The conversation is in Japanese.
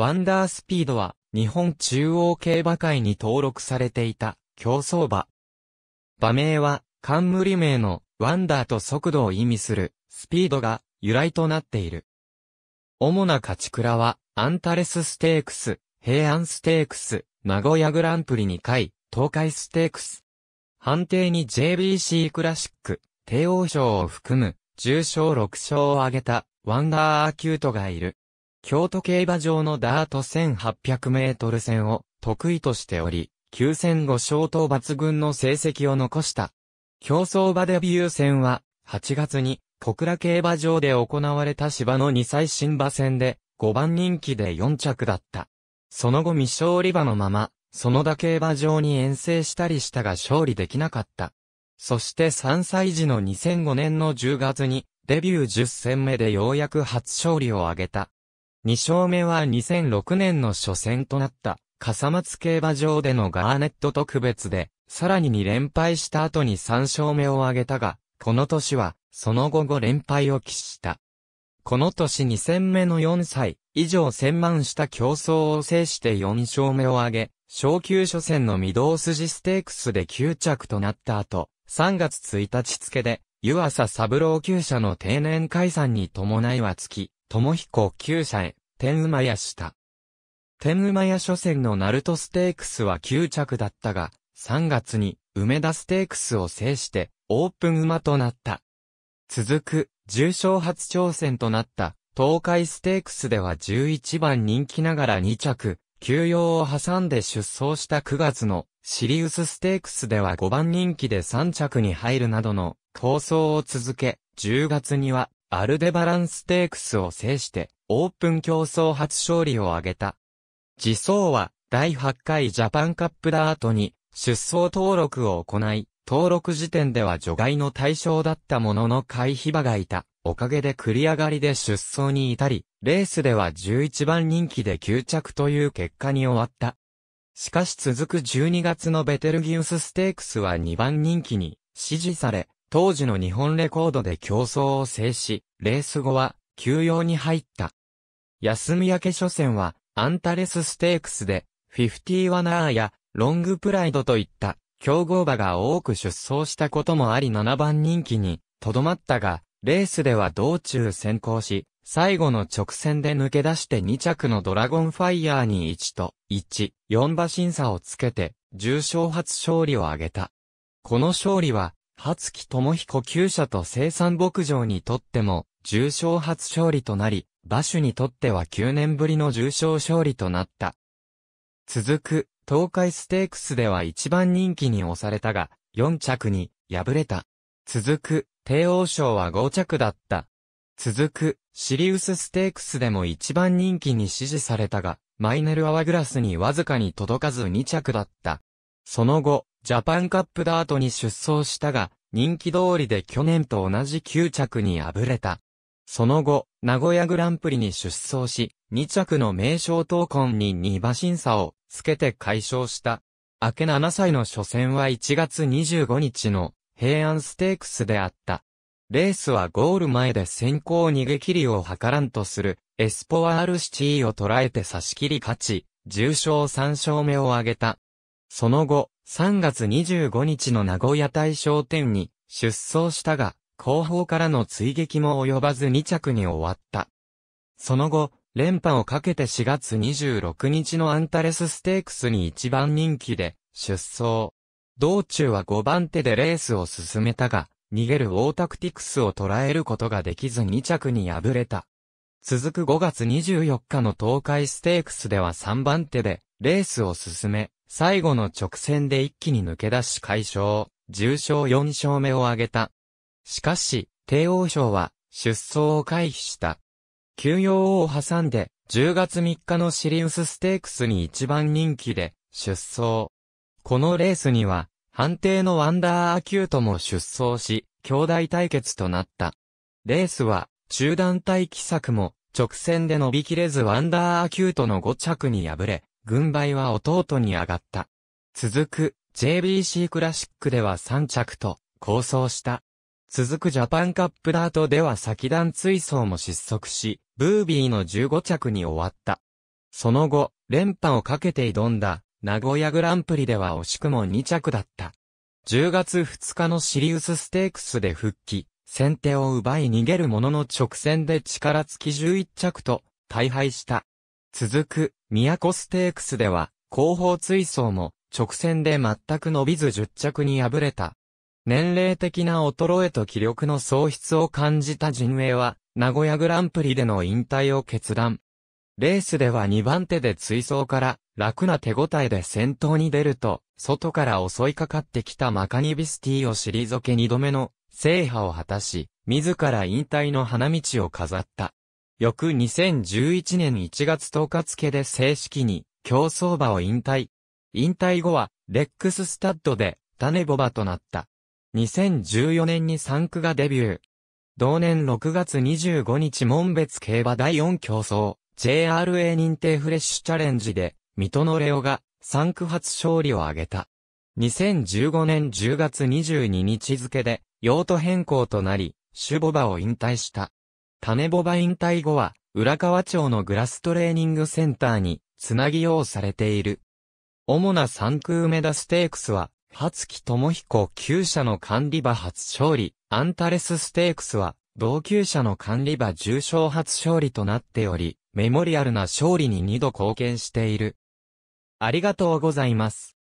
ワンダースピードは、日本中央競馬会に登録されていた、競走馬。馬名は、冠名の、ワンダーと速度を意味する、スピードが、由来となっている。主な勝ち倉は、アンタレスステークス、平安ステークス、名古屋グランプリ2回、東海ステークス。判定に JBC クラシック、帝王賞を含む、重賞6勝を挙げた、ワンダーアキュートがいる。京都競馬場のダート1800メートル戦を得意としており、9戦5勝と抜群の成績を残した。競争馬デビュー戦は、8月に小倉競馬場で行われた芝の2歳新馬戦で、5番人気で4着だった。その後未勝利馬のまま、その競馬場に遠征したりしたが勝利できなかった。そして3歳児の2005年の10月に、デビュー10戦目でようやく初勝利を挙げた。2勝目は2006年の初戦となった、笠松競馬場でのガーネット特別で、さらに2連敗した後に3勝目を挙げたが、この年は、その後5連敗を喫した。この年2戦目の4歳、以上千万した競争を制して4勝目を挙げ、昇級初戦の御堂筋ステークスで9着となった後、3月1日付で、湯浅三郎級舎の定年解散に伴いはつき、友彦9へ、天馬屋下。天馬屋初戦のナルトステークスは9着だったが、3月に梅田ステークスを制して、オープン馬となった。続く、重賞初挑戦となった、東海ステークスでは11番人気ながら2着、休養を挟んで出走した9月のシリウスステークスでは5番人気で3着に入るなどの構想を続け、10月にはアルデバランステークスを制して、オープン競争初勝利を挙げた。自走は、第8回ジャパンカップダートに、出走登録を行い、登録時点では除外の対象だったものの回避場がいた。おかげで繰り上がりで出走に至り、レースでは11番人気で9着という結果に終わった。しかし続く12月のベテルギウスステークスは2番人気に支持され、当時の日本レコードで競争を制し、レース後は休養に入った。休み明け初戦はアンタレスステークスで、フィフティワナーやロングプライドといった競合馬が多く出走したこともあり7番人気にとどまったが、レースでは道中先行し、最後の直線で抜け出して2着のドラゴンファイヤーに1と1、4馬審査をつけて、重賞初勝利を挙げた。この勝利は、初木智彦厩社と生産牧場にとっても、重賞初勝利となり、馬主にとっては9年ぶりの重賞勝利となった。続く、東海ステークスでは一番人気に押されたが、4着に、敗れた。続く、帝王賞は5着だった。続く、シリウスステークスでも一番人気に支持されたが、マイネルアワグラスにわずかに届かず2着だった。その後、ジャパンカップダートに出走したが、人気通りで去年と同じ9着に敗れた。その後、名古屋グランプリに出走し、2着の名称闘魂に2馬審査をつけて解消した。明け7歳の初戦は1月25日の平安ステークスであった。レースはゴール前で先行逃げ切りを図らんとするエスポワールシティを捉えて差し切り勝ち、重賞3勝目を挙げた。その後、3月25日の名古屋大商店に出走したが、後方からの追撃も及ばず2着に終わった。その後、連覇をかけて4月26日のアンタレスステークスに一番人気で出走。道中は5番手でレースを進めたが、逃げるオータクティクスを捉えることができず2着に敗れた。続く5月24日の東海ステークスでは3番手でレースを進め、最後の直線で一気に抜け出し解消、重賞4勝目を挙げた。しかし、帝王賞は出走を回避した。休養を挟んで、10月3日のシリウスステークスに一番人気で出走。このレースには、判定のワンダーアキュートも出走し、兄弟対決となった。レースは、中団待機策も、直線で伸びきれずワンダーアキュートの5着に敗れ、軍配は弟に上がった。続く JBC クラシックでは3着と構想した。続くジャパンカップダートでは先段追走も失速し、ブービーの15着に終わった。その後、連覇をかけて挑んだ名古屋グランプリでは惜しくも2着だった。10月2日のシリウスステークスで復帰、先手を奪い逃げるものの直線で力尽き11着と大敗した。続く都ステークスでは、後方追走も直線で全く伸びず10着に敗れた。年齢的な衰えと気力の喪失を感じた陣営は、名古屋グランプリでの引退を決断。レースでは2番手で追走から楽な手応えで先頭に出ると、外から襲いかかってきたマカニビスティを退け2度目の制覇を果たし、自ら引退の花道を飾った。翌2011年1月10日付で正式に競走馬を引退。引退後はレックススタッドで種ボバとなった。2014年に産区がデビュー。同年6月25日門別競馬第4競争 JRA 認定フレッシュチャレンジで水戸のレオが産区初勝利を挙げた。2015年10月22日付で用途変更となり、シュボバを引退した。種ボバ引退後は、浦河町のグラストレーニングセンターに、つなぎ用されている。主な三区梅田ステークスは、初木智彦旧社の管理場初勝利、アンタレスステークスは、同級社の管理場重賞初勝利となっており、メモリアルな勝利に2度貢献している。ありがとうございます。